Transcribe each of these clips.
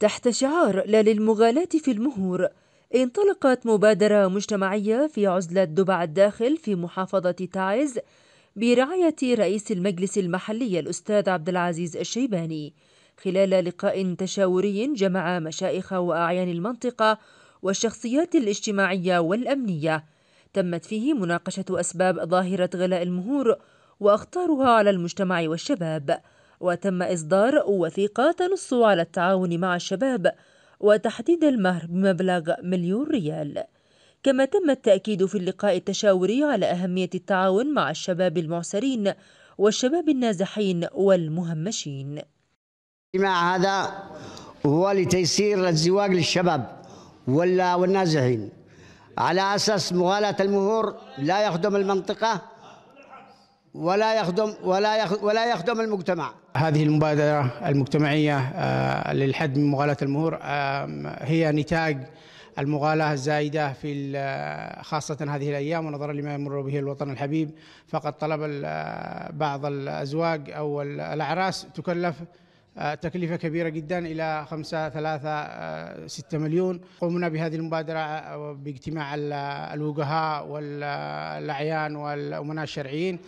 تحت شعار لا للمغالاة في المهور انطلقت مبادرة مجتمعية في عزلة دبع الداخل في محافظة تعز برعاية رئيس المجلس المحلي الأستاذ عبد العزيز الشيباني خلال لقاء تشاوري جمع مشايخ وأعيان المنطقة والشخصيات الاجتماعية والأمنية تمت فيه مناقشة أسباب ظاهرة غلاء المهور وأخطارها على المجتمع والشباب وتم إصدار وثيقة تنص على التعاون مع الشباب وتحديد المهر بمبلغ مليون ريال كما تم التأكيد في اللقاء التشاوري على أهمية التعاون مع الشباب المعسرين والشباب النازحين والمهمشين الاجتماع هذا هو لتيسير الزواج للشباب والنازحين على أساس مغالاة المهور لا يخدم المنطقة ولا يخدم ولا ولا يخدم المجتمع. هذه المبادره المجتمعيه آه، للحد من مغالاة المهور هي نتاج المغالاة الزائدة في آه، خاصة هذه الأيام ونظرا لما يمر به الوطن الحبيب فقد طلب آه، بعض الأزواج أو الأعراس تكلف تكلفة كبيرة جدا إلى خمسة ثلاثة ستة مليون قمنا بهذه المبادرة باجتماع الوجهاء والأعيان والأمناء الشرعيين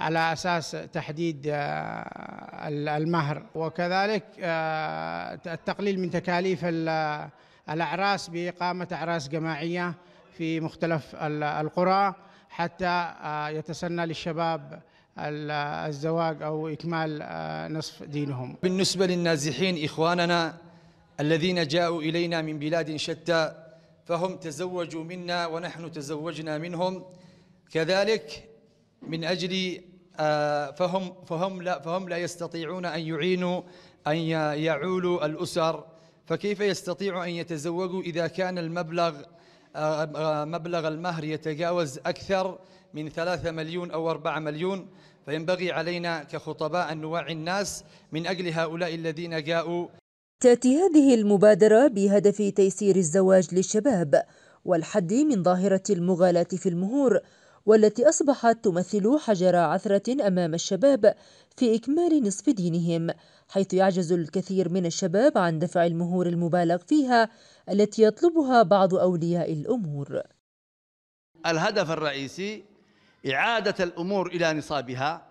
على اساس تحديد آه، المهر وكذلك آه، التقليل من تكاليف الاعراس باقامه اعراس جماعيه في مختلف القرى حتى آه، يتسنى للشباب الزواج او اكمال نصف دينهم. بالنسبه للنازحين اخواننا الذين جاءوا الينا من بلاد شتى فهم تزوجوا منا ونحن تزوجنا منهم كذلك من أجل آه، فهم فهم لا فهم لا يستطيعون أن يعينوا أن يعولوا الأسر فكيف يستطيع أن يتزوجوا إذا كان المبلغ آه، آه، مبلغ المهر يتجاوز أكثر من ثلاثة مليون أو أربعة مليون فينبغي علينا كخطباء أن نوعي الناس من أجل هؤلاء الذين جاءوا تأتي هذه المبادرة بهدف تيسير الزواج للشباب والحد من ظاهرة المغالاة في المهور والتي أصبحت تمثل حجر عثرة أمام الشباب في إكمال نصف دينهم حيث يعجز الكثير من الشباب عن دفع المهور المبالغ فيها التي يطلبها بعض أولياء الأمور الهدف الرئيسي إعادة الأمور إلى نصابها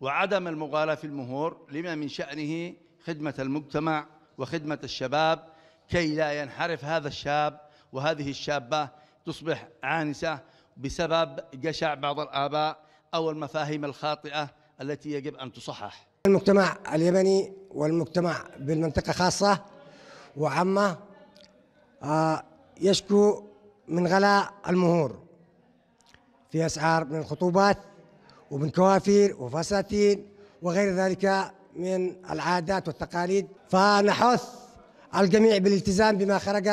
وعدم المغالاة في المهور لما من شأنه خدمة المجتمع وخدمة الشباب كي لا ينحرف هذا الشاب وهذه الشابة تصبح عانسة بسبب جشع بعض الآباء أو المفاهيم الخاطئة التي يجب أن تصحح المجتمع اليمني والمجتمع بالمنطقة خاصة وعامة آه، يشكو من غلاء المهور في أسعار من الخطوبات ومن كوافير وفساتين وغير ذلك من العادات والتقاليد فنحث الجميع بالالتزام بما خرج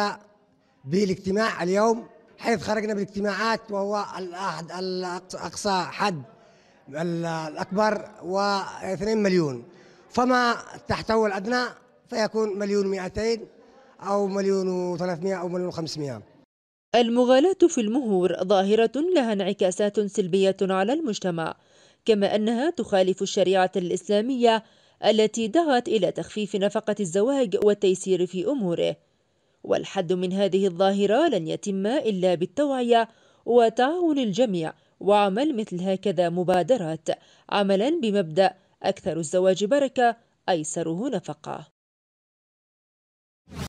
به الاجتماع اليوم حيث خرجنا بالاجتماعات وهو الأحد الأقصى حد الاكبر و2 مليون فما تحته الادنى فيكون مليون 200 او مليون و300 او مليون 500 المغالاة في المهور ظاهرة لها انعكاسات سلبية على المجتمع، كما أنها تخالف الشريعة الإسلامية التي دعت إلى تخفيف نفقة الزواج والتيسير في أموره. والحد من هذه الظاهرة لن يتم إلا بالتوعية وتعاون الجميع وعمل مثل هكذا مبادرات عملا بمبدأ أكثر الزواج بركة أيسره نفقة